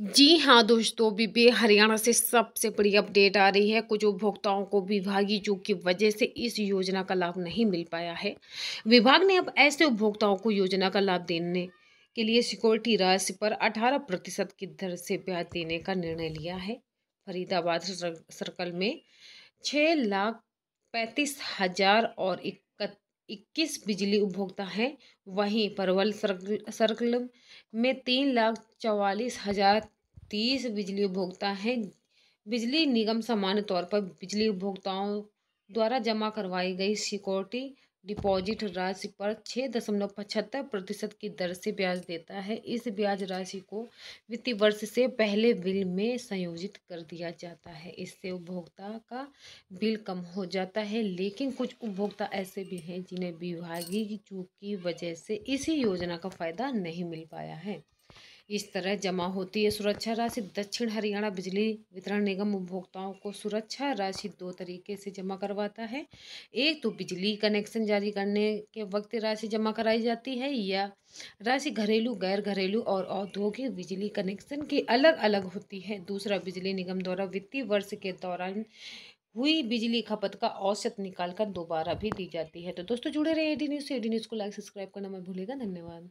जी हाँ दोस्तों बीबी हरियाणा से सबसे बड़ी अपडेट आ रही है कुछ उपभोक्ताओं को विभागीय चूक की वजह से इस योजना का लाभ नहीं मिल पाया है विभाग ने अब ऐसे उपभोक्ताओं को योजना का लाभ देने के लिए सिक्योरिटी राशि पर 18 प्रतिशत की दर से ब्याज देने का निर्णय लिया है फरीदाबाद सर्कल में छः लाख पैंतीस हजार और इकतीस इक्कीस बिजली उपभोक्ता हैं वहीं परवल सर्कल सर्कल में तीन लाख चवालीस हज़ार तीस बिजली उपभोक्ता हैं बिजली निगम सामान्य तौर पर बिजली उपभोक्ताओं द्वारा जमा करवाई गई सिक्योरिटी डिपॉजिट राशि पर छः दशमलव पचहत्तर प्रतिशत की दर से ब्याज देता है इस ब्याज राशि को वित्तीय वर्ष से पहले बिल में संयोजित कर दिया जाता है इससे उपभोक्ता का बिल कम हो जाता है लेकिन कुछ उपभोक्ता ऐसे भी हैं जिन्हें विभागीय चूक की वजह से इसी योजना का फायदा नहीं मिल पाया है इस तरह जमा होती है सुरक्षा राशि दक्षिण हरियाणा बिजली वितरण निगम उपभोक्ताओं को सुरक्षा राशि दो तरीके से जमा करवाता है एक तो बिजली कनेक्शन जारी करने के वक्त राशि जमा कराई जाती है या राशि घरेलू गैर घरेलू और औद्योगिक बिजली कनेक्शन की अलग अलग होती है दूसरा बिजली निगम द्वारा वित्तीय वर्ष के दौरान हुई बिजली खपत का औसत निकालकर दोबारा भी दी जाती है तो दोस्तों जुड़े रहे एडी न्यूज़ से एडी न्यूज़ को लाइक सब्सक्राइब करना मैं भूलेगा धन्यवाद